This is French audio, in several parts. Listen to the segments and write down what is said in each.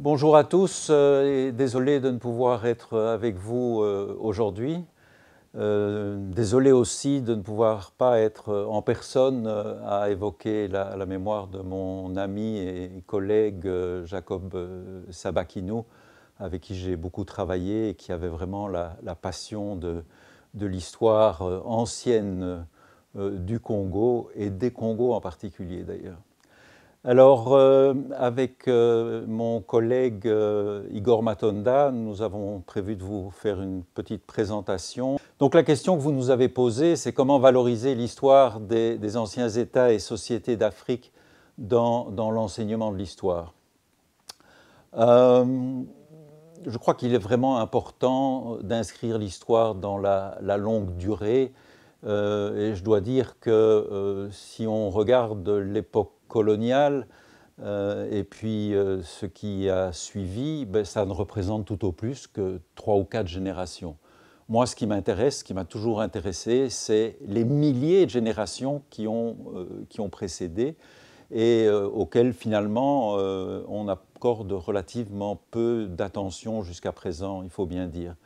Bonjour à tous euh, et désolé de ne pouvoir être avec vous euh, aujourd'hui. Euh, désolé aussi de ne pouvoir pas être en personne à évoquer la, mémoire de mon ami et collègue Jacob Sabakino, avec qui j'ai beaucoup travaillé et qui avait vraiment la, passion de l'histoire ancienne du Congo et des Congos en particulier d'ailleurs. Alors, euh, avec euh, mon collègue euh, Igor Matonda, nous avons prévu de vous faire une petite présentation. Donc, la question que vous nous avez posée, c'est comment valoriser l'histoire des, anciens États et sociétés d'Afrique dans, l'enseignement de l'histoire. je crois qu'il est vraiment important d'inscrire l'histoire dans la, longue durée. et je dois dire que si on regarde l'époque coloniale, euh, et puis euh, ce qui a suivi, ben, ça ne représente tout au plus que trois ou quatre générations. Moi, ce qui m'intéresse, ce qui m'a toujours intéressé, c'est les milliers de générations qui ont, euh, précédé et auxquelles finalement on accorde relativement peu d'attention jusqu'à présent, il faut bien dire.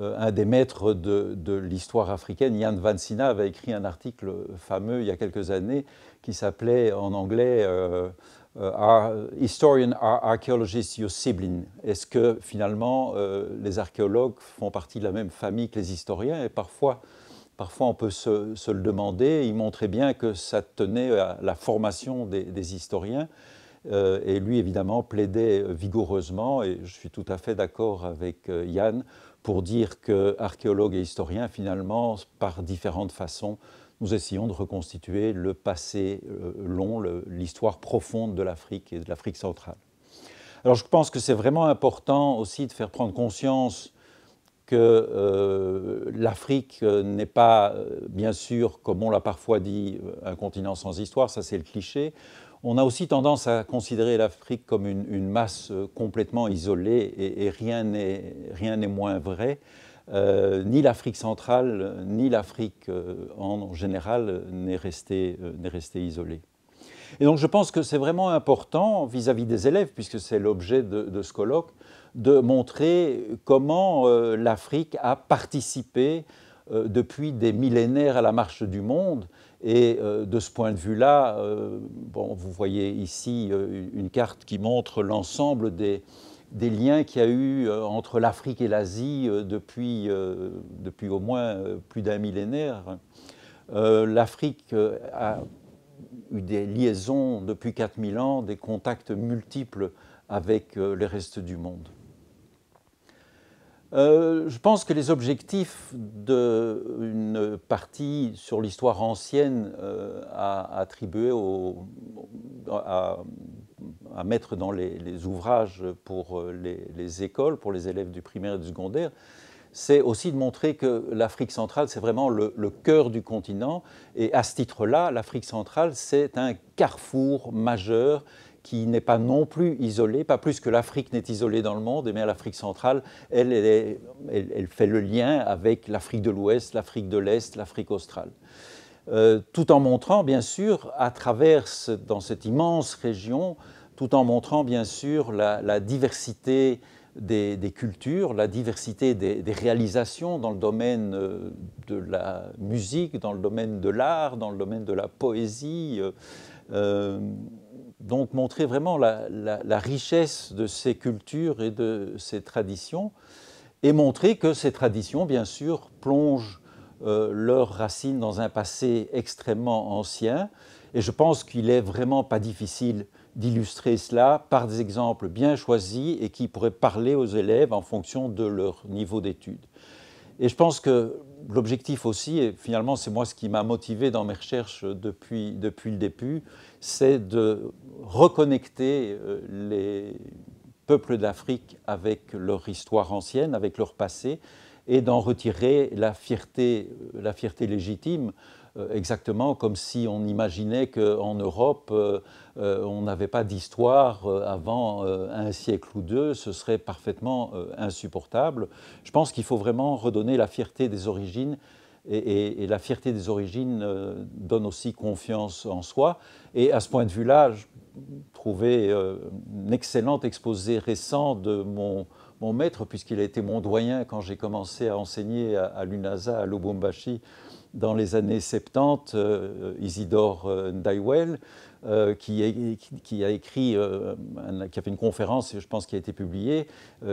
Euh, un des maîtres de, l'histoire africaine, Yann Vansina, avait écrit un article fameux il y a quelques années qui s'appelait en anglais euh, euh are archaeologists your sibling. Est-ce que finalement euh, les archéologues font partie de la même famille que les historiens Et parfois, parfois on peut se, le demander. Il montrait bien que ça tenait à la formation des, historiens. et lui, évidemment, plaidait vigoureusement, et je suis tout à fait d'accord avec Yann, pour dire que archéologues et historiens, finalement, par différentes façons, nous essayons de reconstituer le passé euh, long, l'histoire profonde de l'Afrique et de l'Afrique centrale. Alors je pense que c'est vraiment important aussi de faire prendre conscience que euh, l'Afrique euh, n'est pas, bien sûr, comme on l'a parfois dit, un continent sans histoire, ça c'est le cliché, on a aussi tendance à considérer l'Afrique comme une, masse euh, complètement isolée et, rien n'est moins vrai. Euh, ni l'Afrique centrale, ni l'Afrique euh, en général n'est restée, isolée. Et donc je pense que c'est vraiment important vis-à-vis des élèves, puisque c'est l'objet de, ce colloque, de montrer comment l'Afrique a participé depuis des millénaires à la marche du monde et euh, de ce point de vue-là, euh, vous voyez ici euh, une carte qui montre l'ensemble des, liens qu'il y a eu entre l'Afrique et l'Asie depuis, depuis au moins plus d'un millénaire. L'Afrique a eu des liaisons depuis 4000 ans, des contacts multiples avec les restes du monde. Euh, je pense que les objectifs d'une partie sur l'histoire ancienne euh, à, attribuer, à, mettre dans les, ouvrages pour euh, les, écoles, pour les élèves du primaire et du secondaire, c'est aussi de montrer que l'Afrique centrale, c'est vraiment le, cœur du continent. Et à ce titre-là, l'Afrique centrale, c'est un carrefour majeur qui n'est pas non plus isolée, pas plus que l'Afrique n'est isolée dans le monde, mais l'Afrique centrale, elle, elle, fait le lien avec l'Afrique de l'Ouest, l'Afrique de l'Est, l'Afrique australe. Euh, tout en montrant, bien sûr, à travers dans cette immense région, tout en montrant, bien sûr, la, diversité des, cultures, la diversité des, réalisations dans le domaine euh, de la musique, dans le domaine de l'art, dans le domaine de la poésie. Euh, donc montrer vraiment la, richesse de ces cultures et de ces traditions, et montrer que ces traditions, bien sûr, plongent euh, leurs racines dans un passé extrêmement ancien. Et je pense qu'il n'est vraiment pas difficile d'illustrer cela par des exemples bien choisis et qui pourraient parler aux élèves en fonction de leur niveau d'étude. Et je pense que l'objectif aussi, et finalement c'est moi ce qui m'a motivé dans mes recherches depuis, le début, c'est de reconnecter euh, les peuples d'Afrique avec leur histoire ancienne, avec leur passé, et d'en retirer la fierté, euh, la fierté légitime euh, exactement comme si on imaginait qu'en Europe, euh, euh, on n'avait pas d'histoire avant un siècle ou deux, ce serait parfaitement insupportable. Je pense qu'il faut vraiment redonner la fierté des origines et, la fierté des origines donne aussi confiance en soi. Et à ce point de vue-là, je trouvais un excellent exposé récent de mon, maître, puisqu'il a été mon doyen quand j'ai commencé à enseigner à, à l'UNASA, à Lubumbashi, dans les années 70, euh, Isidore euh, Ndaiwell, euh, qui, qui, a écrit, qui a fait une conférence, je pense, qui a été publiée,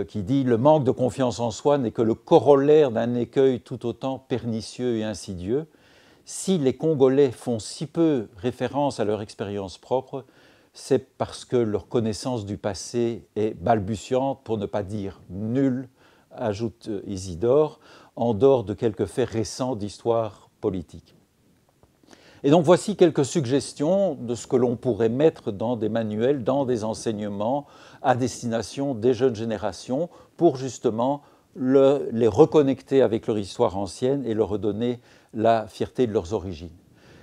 qui dit Le manque de confiance en soi n'est que le corollaire d'un écueil tout autant pernicieux et insidieux. Si les Congolais font si peu référence à leur expérience propre, c'est parce que leur connaissance du passé est balbutiante, pour ne pas dire nulle, ajoute Isidore en dehors de quelques faits récents d'histoire politique. Et donc voici quelques suggestions de ce que l'on pourrait mettre dans des manuels, dans des enseignements à destination des jeunes générations pour justement les reconnecter avec leur histoire ancienne et leur redonner la fierté de leurs origines.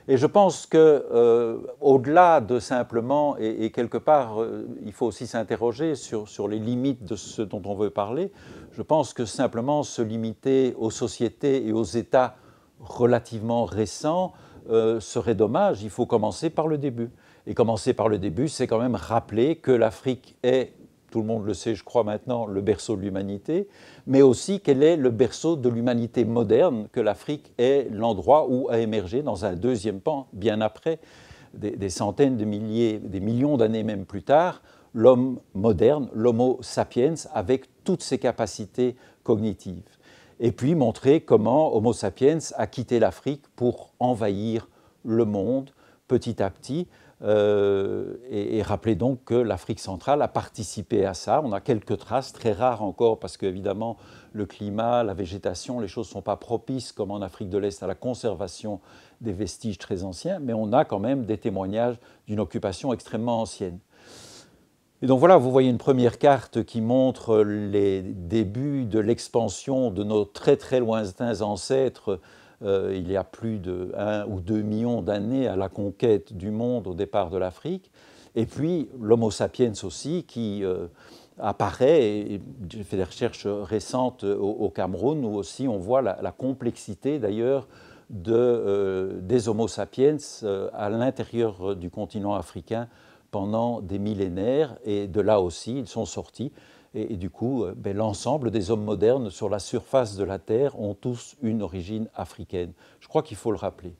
Et je pense que euh, au-delà de simplement et, quelque part, euh, il faut aussi s'interroger sur, sur les limites de ce dont on veut parler. Je pense que simplement se limiter aux sociétés et aux États relativement récent euh, serait dommage. Il faut commencer par le début. Et commencer par le début, c'est quand même rappeler que l'Afrique est, tout le monde le sait, je crois maintenant, le berceau de l'humanité, mais aussi qu'elle est le berceau de l'humanité moderne, que l'Afrique est l'endroit où a émergé dans un deuxième pan, bien après, des centaines de milliers, des millions d'années même plus tard, l'homme moderne, l'homo sapiens, avec toutes ses capacités cognitives et puis montrer comment Homo sapiens a quitté l'Afrique pour envahir le monde petit à petit. Euh, et, et, rappeler donc que l'Afrique centrale a participé à ça. On a quelques traces, très rares encore, parce que évidemment le climat, la végétation, les choses ne sont pas propices, comme en Afrique de l'Est, à la conservation des vestiges très anciens, mais on a quand même des témoignages d'une occupation extrêmement ancienne. Et donc voilà, vous voyez une première carte qui montre les débuts de l'expansion de nos très très lointains ancêtres euh, il y a plus de 1 ou 2 millions d'années à la conquête du monde au départ de l'Afrique. Et puis l'Homo sapiens aussi qui euh, apparaît, j'ai fait des recherches récentes au, Cameroun où aussi on voit la, complexité d'ailleurs euh, des Homo sapiens à l'intérieur du continent africain pendant des millénaires, et de là aussi, ils sont sortis. Et, du coup, euh, ben, l'ensemble des hommes modernes sur la surface de la Terre ont tous une origine africaine. Je crois qu'il faut le rappeler.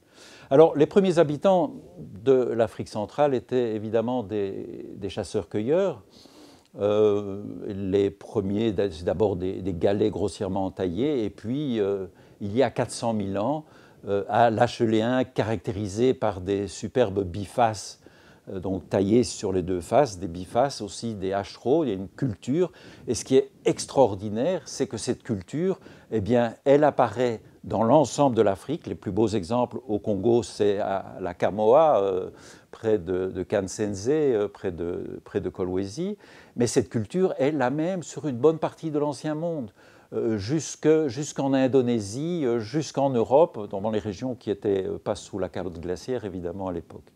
Alors, les premiers habitants de l'Afrique centrale étaient évidemment des, chasseurs-cueilleurs. Euh, les premiers, c'est d'abord des, galets grossièrement entaillés, et puis euh, il y a 400 000 ans, à l'Acheléen, caractérisé par des superbes bifaces euh, donc taillés sur les deux faces, des bifaces aussi, des hachereaux, il y a une culture. Et ce qui est extraordinaire, c'est que cette culture, eh bien, elle apparaît dans l'ensemble de l'Afrique. Les plus beaux exemples au Congo, c'est à la Kamoa, euh, près de, de Kansenze, euh, près de, près de Kolwezi. Mais cette culture est la même sur une bonne partie de l'Ancien Monde. jusqu'en Indonésie, jusqu'en Europe, dans les régions qui n'étaient pas sous la calotte glaciaire évidemment à l'époque.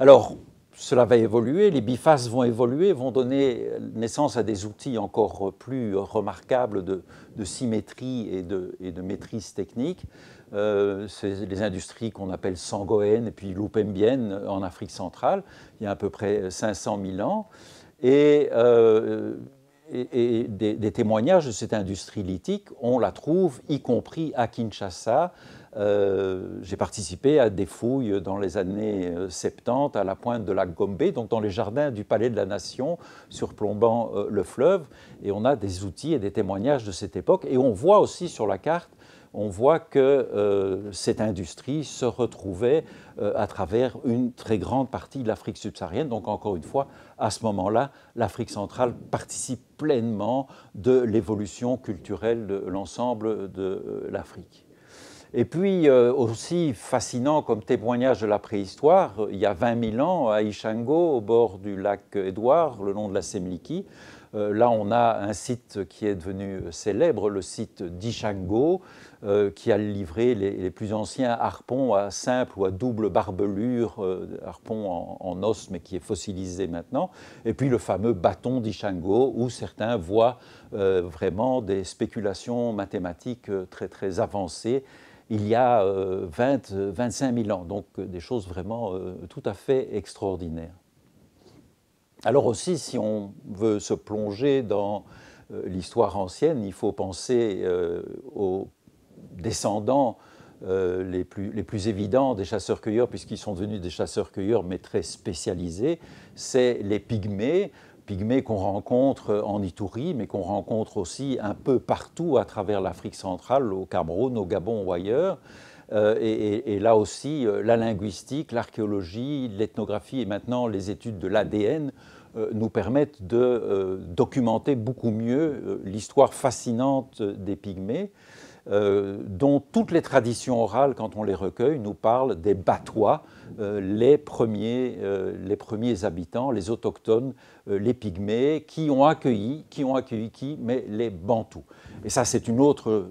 Alors, cela va évoluer, les bifaces vont évoluer, vont donner naissance à des outils encore plus remarquables de, symétrie et de, maîtrise technique. Euh, c'est les industries qu'on appelle sangoen et puis Lupembien en Afrique centrale, il y a à peu près 500 000 ans. Et euh, et, des, témoignages de cette industrie lithique, on la trouve y compris à Kinshasa. Euh, j'ai participé à des fouilles dans les années 70 euh, à la pointe de la Gombe, donc dans les jardins du Palais de la Nation, surplombant euh, le fleuve. Et on a des outils et des témoignages de cette époque. Et on voit aussi sur la carte on voit que euh, cette industrie se retrouvait euh, à travers une très grande partie de l'Afrique subsaharienne. Donc encore une fois, à ce moment-là, l'Afrique centrale participe pleinement de l'évolution culturelle de l'ensemble de euh, l'Afrique. Et puis euh, aussi fascinant comme témoignage de la préhistoire, euh, il y a 20 000 ans, à Ishango, au bord du lac Édouard, le long de la Semliki, euh, là on a un site qui est devenu célèbre, le site d'Ishango, qui a livré les, plus anciens harpons à simple ou à double barbelure, harpons en, os mais qui est fossilisé maintenant, et puis le fameux bâton d'Ishango où certains voient vraiment des spéculations mathématiques très très avancées il y a 20, 25 000 ans. Donc euh, des choses vraiment euh, tout à fait extraordinaires. Alors aussi, si on veut se plonger dans euh, l'histoire ancienne, il faut penser aux descendants les, plus, les, plus, évidents des chasseurs-cueilleurs, puisqu'ils sont devenus des chasseurs-cueilleurs, mais très spécialisés, c'est les pygmées, pygmées qu'on rencontre en Itourie, mais qu'on rencontre aussi un peu partout à travers l'Afrique centrale, au Cameroun, au Gabon ou ailleurs. Euh, et, là aussi, euh, la linguistique, l'archéologie, l'ethnographie et maintenant les études de l'ADN euh, nous permettent de documenter beaucoup mieux l'histoire fascinante des pygmées. Euh, dont toutes les traditions orales, quand on les recueille, nous parlent des Batois, euh, euh, les, premiers, habitants, les autochtones, les pygmées, qui ont accueilli, qui ont accueilli qui Mais les Bantous. Et ça, c'est une autre,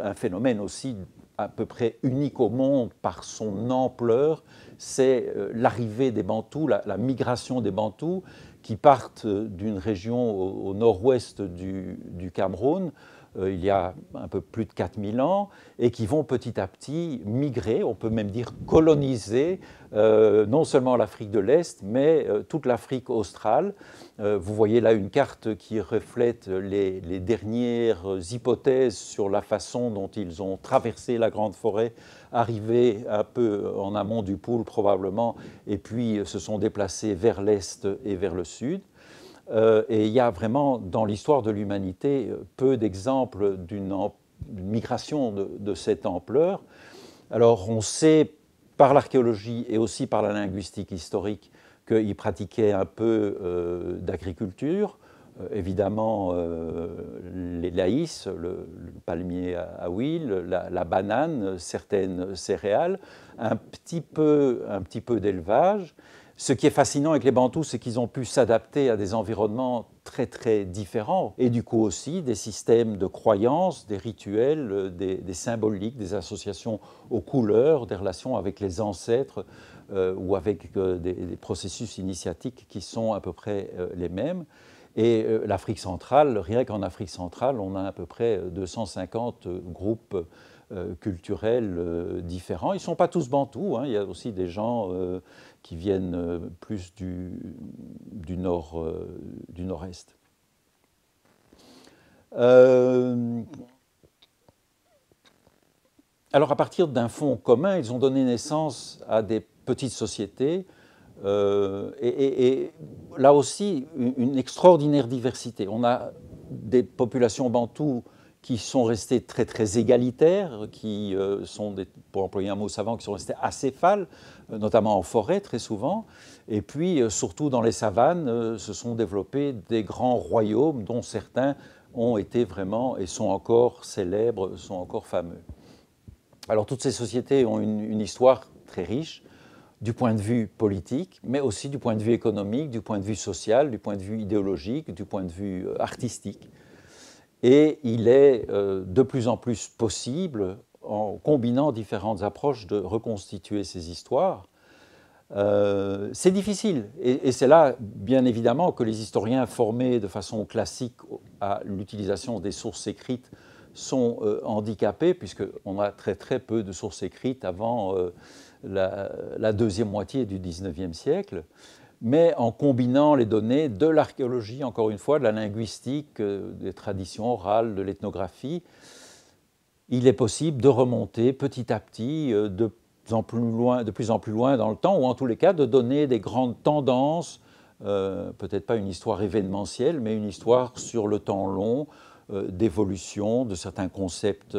un phénomène aussi à peu près unique au monde par son ampleur, c'est l'arrivée des Bantous, la, migration des Bantous, qui partent d'une région au, nord-ouest du Cameroun euh, il y a un peu plus de 4000 ans et qui vont petit à petit migrer, on peut même dire coloniser euh, non seulement l'Afrique de l'Est, mais euh, toute l'Afrique australe. vous voyez là une carte qui reflète les, les, dernières hypothèses sur la façon dont ils ont traversé la Grande Forêt, arrivé un peu en amont du pôle probablement, et puis se sont déplacés vers l'Est et vers le Sud. Euh, et il y a vraiment dans l'histoire de l'humanité euh, peu d'exemples d'une migration de, cette ampleur. Alors on sait par l'archéologie et aussi par la linguistique historique qu'ils pratiquaient un peu euh, d'agriculture. évidemment, les laïs, le, palmier à, huile, la, la, banane, certaines céréales, un petit peu, un petit peu d'élevage. Ce qui est fascinant avec les Bantous, c'est qu'ils ont pu s'adapter à des environnements très très différents et du coup aussi des systèmes de croyances, des rituels, euh, des, symboliques, des associations aux couleurs, des relations avec les ancêtres euh, ou avec euh, des, processus initiatiques qui sont à peu près les mêmes. Et l'Afrique centrale, rien qu'en Afrique centrale, on a à peu près 250 groupes euh, culturels euh, différents. Ils ne sont pas tous bantous, hein. il y a aussi des gens euh, qui viennent plus du, nord, du nord-est. alors à partir d'un fonds commun, ils ont donné naissance à des petites sociétés et, là aussi, une, extraordinaire diversité. On a des populations bantoues qui sont restés très très égalitaires, qui euh, sont, des, pour employer un mot savant, qui sont restés acéphales, euh, notamment en forêt très souvent. Et puis euh, surtout dans les savanes, se sont développés des grands royaumes dont certains ont été vraiment et sont encore célèbres, sont encore fameux. Alors toutes ces sociétés ont une histoire très riche du point de vue politique, mais aussi du point de vue économique, du point de vue social, du point de vue idéologique, du point de vue artistique. Et il est euh, de plus en plus possible, en combinant différentes approches, de reconstituer ces histoires. Euh, c'est difficile. Et, c'est là, bien évidemment, que les historiens formés de façon classique à l'utilisation des sources écrites sont euh, handicapés, puisqu'on a très très peu de sources écrites avant la, la, deuxième moitié du XIXe e siècle mais en combinant les données de l'archéologie, encore une fois, de la linguistique, euh, des traditions orales, de l'ethnographie, il est possible de remonter petit à petit euh, de plus, en plus loin, dans le temps, ou en tous les cas de donner des grandes tendances, euh, peut-être pas une histoire événementielle, mais une histoire sur le temps long, d'évolution de certains concepts.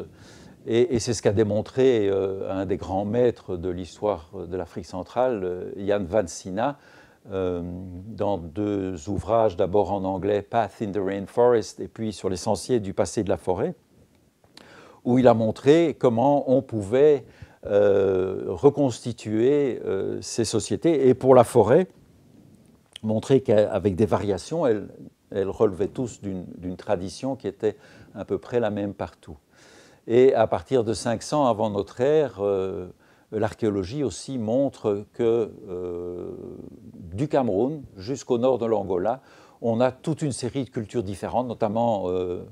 Et, c'est ce qu'a démontré un des grands maîtres de l'histoire de l'Afrique centrale, Yann Vansina, euh, dans deux ouvrages, d'abord en anglais, Path in the Rainforest, et puis sur l'essentiel du passé de la forêt, où il a montré comment on pouvait euh, reconstituer euh, ces sociétés. Et pour la forêt, montrer qu'avec des variations, elles relevaient tous d'une tradition qui était à peu près la même partout. Et à partir de 500 avant notre ère, euh, l'archéologie aussi montre que euh, du Cameroun jusqu'au nord de l'Angola, on a toute une série de cultures différentes, notamment euh,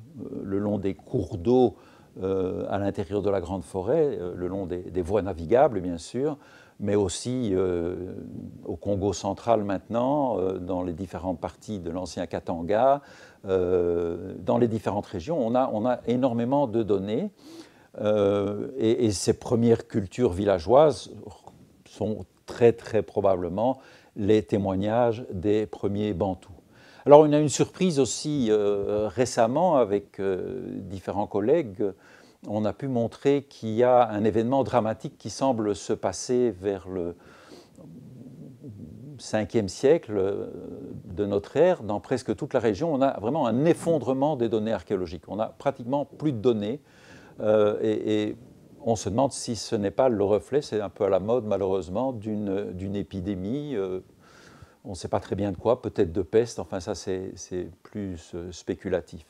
le long des cours d'eau à l'intérieur de la grande forêt, le long des, voies navigables bien sûr, mais aussi au Congo central maintenant, dans les différentes parties de l'ancien Katanga, dans les différentes régions, on a énormément de données. Euh, et, ces premières cultures villageoises sont très très probablement les témoignages des premiers Bantous. Alors on a une surprise aussi euh, récemment avec euh, différents collègues. On a pu montrer qu'il y a un événement dramatique qui semble se passer vers le 5e siècle de notre ère. Dans presque toute la région, on a vraiment un effondrement des données archéologiques. On a pratiquement plus de données euh, et, on se demande si ce n'est pas le reflet, c'est un peu à la mode malheureusement, d'une épidémie. Euh, on ne sait pas très bien de quoi, peut-être de peste, enfin ça c'est plus euh, spéculatif.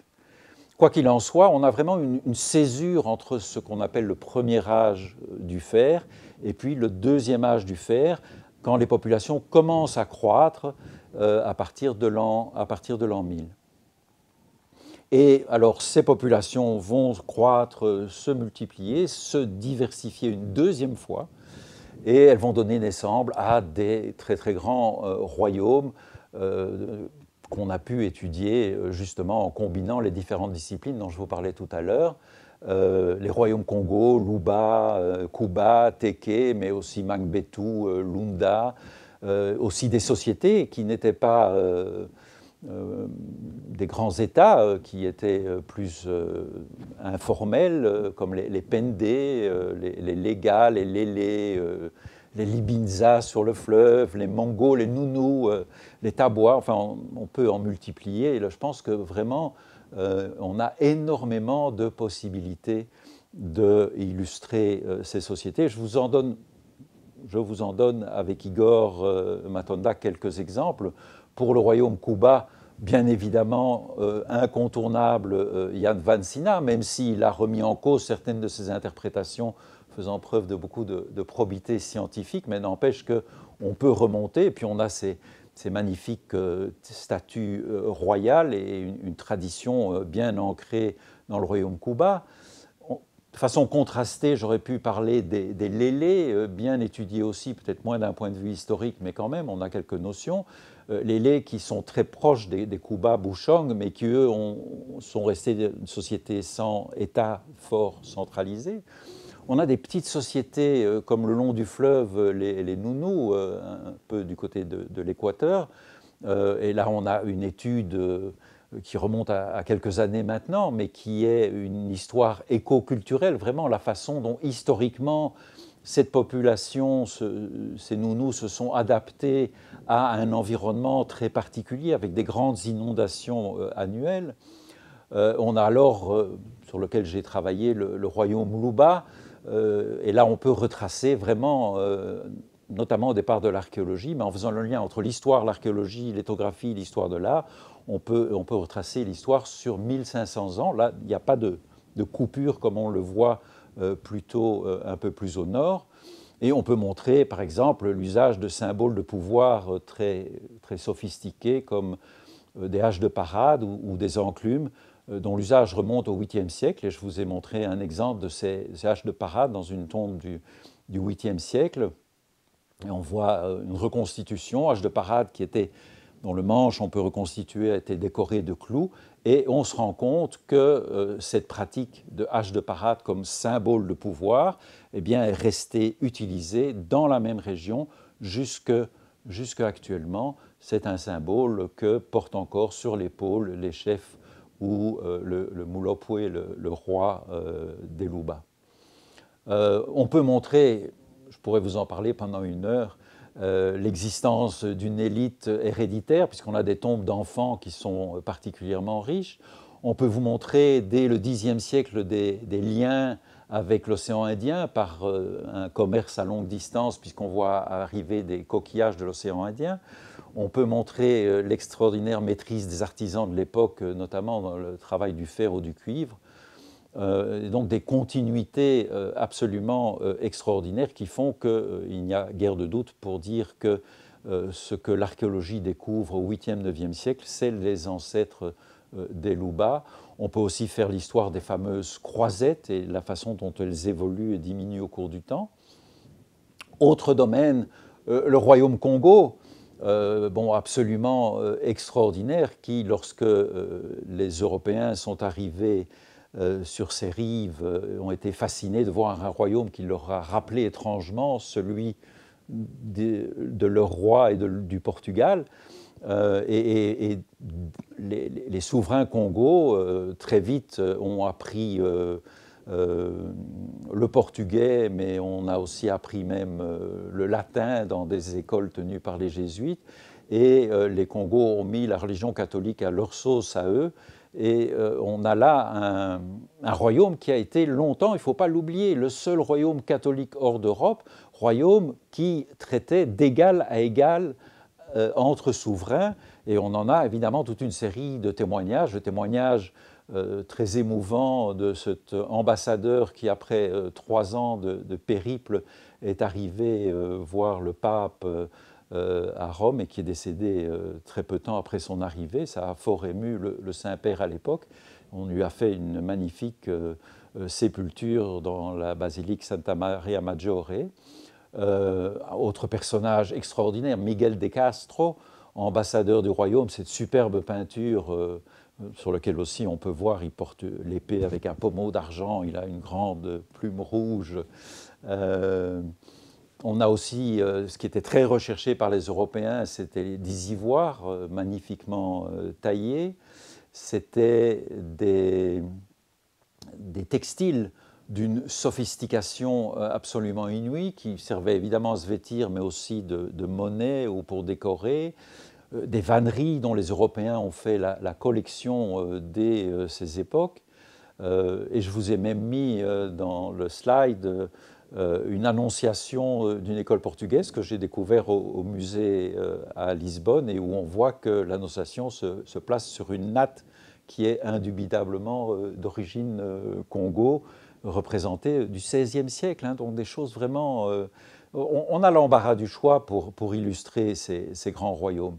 Quoi qu'il en soit, on a vraiment une, césure entre ce qu'on appelle le premier âge du fer et puis le deuxième âge du fer, quand les populations commencent à croître à partir de l'an 1000. Et alors ces populations vont croître, se multiplier, se diversifier une deuxième fois, et elles vont donner naissance à des très très grands euh, royaumes euh, qu'on a pu étudier euh, justement en combinant les différentes disciplines dont je vous parlais tout à l'heure. les royaumes Congo, Luba, Kuba, Teke, mais aussi Mangbetu, Lunda, aussi des sociétés qui n'étaient pas euh, des grands États euh, qui étaient euh, plus informels, comme les, les les, les Légas, les Lélés, les Libinza sur le fleuve, les Mangos, les Nounous, les Tabois, enfin on, peut en multiplier. Et je pense que vraiment, on a énormément de possibilités d'illustrer ces sociétés. Je vous en donne, je vous en donne avec Igor Matonda quelques exemples. Pour le royaume Cuba, bien évidemment euh, incontournable euh, Yann Jan Van Sina, même s'il a remis en cause certaines de ses interprétations faisant preuve de beaucoup de, probité scientifique, mais n'empêche qu'on peut remonter, et puis on a ces, magnifiques euh, statues royales et une, une tradition bien ancrée dans le royaume Cuba. De façon contrastée, j'aurais pu parler des, des lélés, euh, bien étudiés aussi, peut-être moins d'un point de vue historique, mais quand même, on a quelques notions. les euh, lélés qui sont très proches des, des Kuba, Bouchong, mais qui, eux, sont restés une société sans État fort centralisé. On a des petites sociétés euh, comme le long du fleuve, les, les nounous, un peu du côté de l'Équateur. et là, on a une étude qui remonte à, quelques années maintenant, mais qui est une histoire éco-culturelle, vraiment la façon dont historiquement cette population, ces nounous se sont adaptés à un environnement très particulier, avec des grandes inondations euh, annuelles. Euh, on a alors, euh, sur lequel j'ai travaillé, le, royaume Louba, et là on peut retracer vraiment notamment au départ de l'archéologie, mais en faisant le lien entre l'histoire, l'archéologie, l'éthographie, l'histoire de l'art, on peut, on peut retracer l'histoire sur 1500 ans. Là, il n'y a pas de, de, coupure comme on le voit euh, plutôt euh, un peu plus au nord. Et on peut montrer, par exemple, l'usage de symboles de pouvoir euh, très, très sophistiqués comme des haches de parade ou, des enclumes dont l'usage remonte au 8e siècle. Et je vous ai montré un exemple de ces, haches de parade dans une tombe du, du 8e siècle on voit euh, une reconstitution, Hache de Parade qui était dont le manche, on peut reconstituer, a été décoré de clous, et on se rend compte que euh, cette pratique de hache de parade comme symbole de pouvoir eh bien, est restée utilisée dans la même région jusqu'à actuellement. C'est un symbole que portent encore sur l'épaule les chefs ou euh, le, le Moulopoué, le, roi des Louba. on peut montrer je pourrais vous en parler pendant une heure, euh, l'existence d'une élite héréditaire, puisqu'on a des tombes d'enfants qui sont particulièrement riches. On peut vous montrer dès le Xe siècle des, liens avec l'océan Indien par euh, un commerce à longue distance, puisqu'on voit arriver des coquillages de l'océan Indien. On peut montrer euh, l'extraordinaire maîtrise des artisans de l'époque, notamment dans le travail du fer ou du cuivre. Euh, donc des continuités euh, absolument euh, extraordinaires qui font qu'il n'y a guère de doute pour dire que ce que l'archéologie découvre au 8e, 9e siècle, c'est les ancêtres des Loubas. On peut aussi faire l'histoire des fameuses croisettes et la façon dont elles évoluent et diminuent au cours du temps. Autre domaine, le royaume Congo, bon, absolument extraordinaire, qui, lorsque les Européens sont arrivés euh, sur ces rives euh, ont été fascinés de voir un royaume qui leur a rappelé étrangement celui de, leur roi et du Portugal. Euh, et, les, les, souverains congos, très vite, ont appris le portugais, mais on a aussi appris même le latin dans des écoles tenues par les jésuites. Et les Congos ont mis la religion catholique à leur sauce à eux. Et euh, on a là un, royaume qui a été longtemps, il ne faut pas l'oublier, le seul royaume catholique hors d'Europe, royaume qui traitait d'égal à égal euh, entre souverains. Et on en a évidemment toute une série de témoignages, de témoignages euh, très émouvants de cet ambassadeur qui, après trois ans de, périple, est arrivé voir le pape. Euh, à Rome et qui est décédé euh, très peu de temps après son arrivée. Ça a fort ému le, Saint-Père à l'époque. On lui a fait une magnifique euh, sépulture dans la basilique Santa Maria Maggiore. autre personnage extraordinaire, Miguel de Castro, ambassadeur du royaume, cette superbe peinture sur laquelle aussi on peut voir, il porte l'épée avec un pommeau d'argent, il a une grande plume rouge. On a aussi euh, ce qui était très recherché par les Européens, c'était des ivoires euh, magnifiquement euh, taillés, c'était des, textiles d'une sophistication absolument inouïe qui servaient évidemment à se vêtir, mais aussi de, monnaie ou pour décorer des vanneries dont les Européens ont fait la, la collection dès ces époques. et je vous ai même mis dans le slide euh, une annonciation euh, d'une école portugaise que j'ai découvert au, musée euh, à Lisbonne et où on voit que l'annonciation se, place sur une natte qui est indubitablement d'origine Congo, représentée du XVIe siècle. Hein, donc des choses vraiment... on, a l'embarras du choix pour, pour illustrer ces, grands royaumes.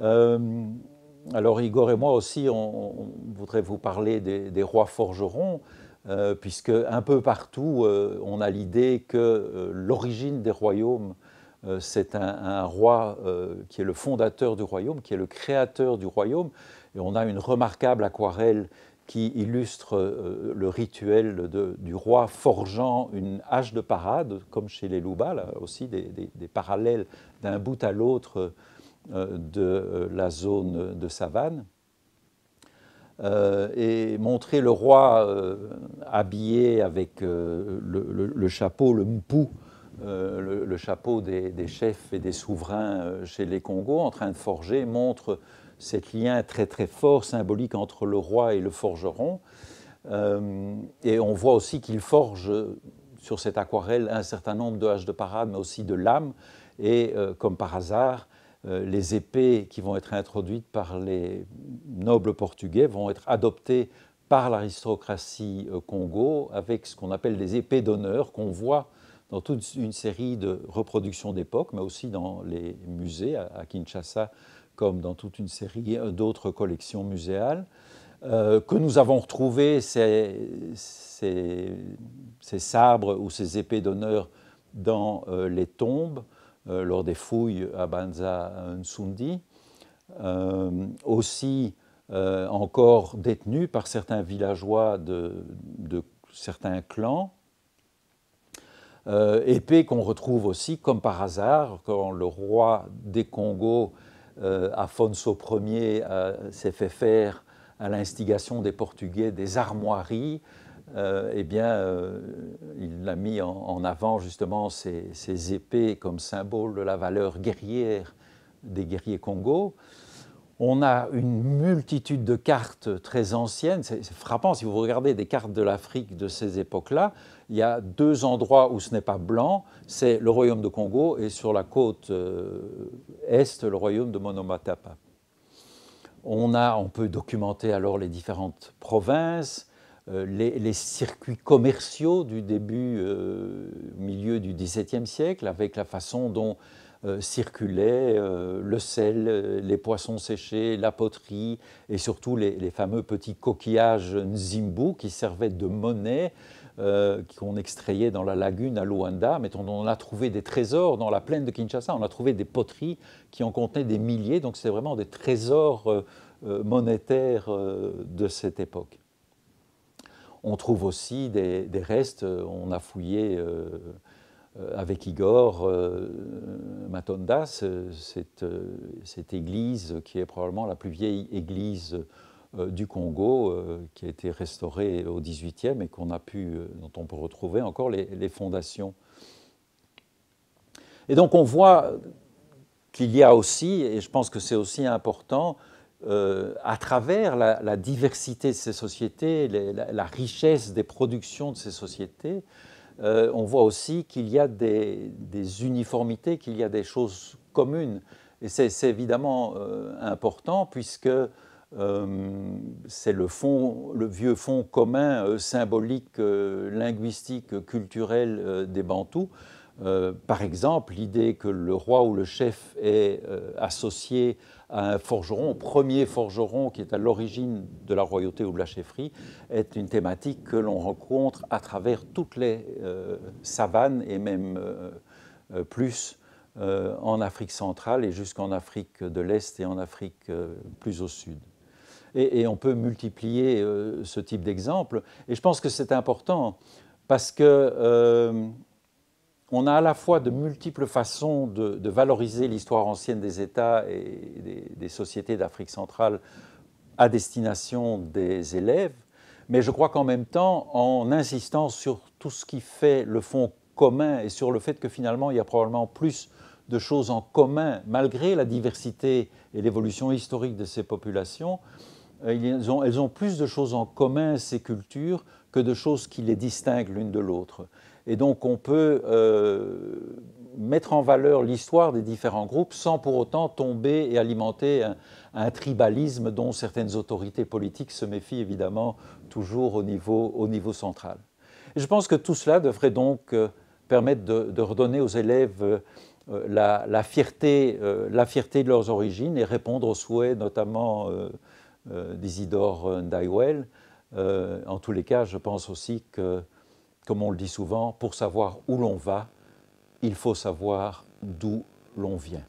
alors Igor et moi aussi, on, voudrait vous parler des rois forgerons. Euh, puisque un peu partout, euh, on a l'idée que euh, l'origine des royaumes, c'est un, roi qui est le fondateur du royaume, qui est le créateur du royaume. Et on a une remarquable aquarelle qui illustre le rituel du roi forgeant une hache de parade, comme chez les Louba, là aussi des parallèles d'un bout à l'autre de la zone de savane. Euh, et montrer le roi euh, habillé avec euh, le, chapeau, le mpou, le, chapeau des, chefs et des souverains chez les Congos, en train de forger, montre ce lien très très fort, symbolique entre le roi et le forgeron. et on voit aussi qu'il forge sur cette aquarelle un certain nombre de haches de parade, mais aussi de lames. Et comme par hasard, euh, les épées qui vont être introduites par les nobles portugais vont être adoptées par l'aristocratie euh, congo avec ce qu'on appelle des épées d'honneur qu'on voit dans toute une série de reproductions d'époque, mais aussi dans les musées à Kinshasa comme dans toute une série d'autres collections muséales, euh, que nous avons retrouvé ces, sabres ou ces épées d'honneur dans les tombes euh, lors des fouilles à Banza Nsundi, euh, aussi euh, encore détenu par certains villageois de, certains clans. épée qu'on retrouve aussi, comme par hasard, quand le roi des Congos, Afonso Ier, s'est fait faire à l'instigation des Portugais des armoiries euh, eh bien, euh, il a mis en, avant justement ces, épées comme symbole de la valeur guerrière des guerriers Congo. On a une multitude de cartes très anciennes. C'est frappant, si vous regardez des cartes de l'Afrique de ces époques-là, il y a deux endroits où ce n'est pas blanc, c'est le royaume de Congo et sur la côte euh, est, le royaume de Monomatapa. On, a, on peut documenter alors les différentes provinces, euh, les, circuits commerciaux du début, euh, milieu du XVIIe siècle, avec la façon dont euh, circulaient le sel, les poissons séchés, la poterie et surtout les, fameux petits coquillages nzimbu qui servaient de monnaie qu'on extrayait dans la lagune à Luanda. Mais on a trouvé des trésors dans la plaine de Kinshasa, on a trouvé des poteries qui en contenaient des milliers, donc c'est vraiment des trésors monétaires de cette époque on trouve aussi des, restes, euh, on a fouillé euh, euh, avec Igor Matondas, cette, église qui est probablement la plus vieille église du Congo, qui a été restaurée au XVIIIe et qu'on a pu, dont on peut retrouver encore les fondations. Et donc on voit qu'il y a aussi, et je pense que c'est aussi important, euh, à travers la, diversité de ces sociétés, la, richesse des productions de ces sociétés, euh, on voit aussi qu'il y a des, uniformités, qu'il y a des choses communes. Et c'est évidemment euh, important puisque c'est le, fond, le vieux fond commun symbolique, linguistique, culturel des Bantous euh, par exemple, l'idée que le roi ou le chef est euh, associé à un forgeron, au premier forgeron qui est à l'origine de la royauté ou de la chefferie, est une thématique que l'on rencontre à travers toutes les euh, savanes et même plus en Afrique centrale et jusqu'en Afrique de l'Est et en Afrique plus au sud. Et, et on peut multiplier ce type d'exemple. Et je pense que c'est important parce que on a à la fois de multiples façons de, valoriser l'histoire ancienne des États et des, sociétés d'Afrique centrale à destination des élèves, mais je crois qu'en même temps, en insistant sur tout ce qui fait le fond commun et sur le fait que finalement, il y a probablement plus de choses en commun, malgré la diversité et l'évolution historique de ces populations, euh, elles ont plus de choses en commun, ces cultures, que de choses qui les distinguent l'une de l'autre. Et donc on peut euh, mettre en valeur l'histoire des différents groupes sans pour autant tomber et alimenter un, tribalisme dont certaines autorités politiques se méfient évidemment toujours au niveau, au niveau central. je pense que tout cela devrait donc euh, permettre de, redonner aux élèves euh, la, fierté, la fierté de leurs origines et répondre aux souhaits notamment d'Isidore Ndaiwell. en tous les cas, je pense aussi que comme on le dit souvent, pour savoir où l'on va, il faut savoir d'où l'on vient.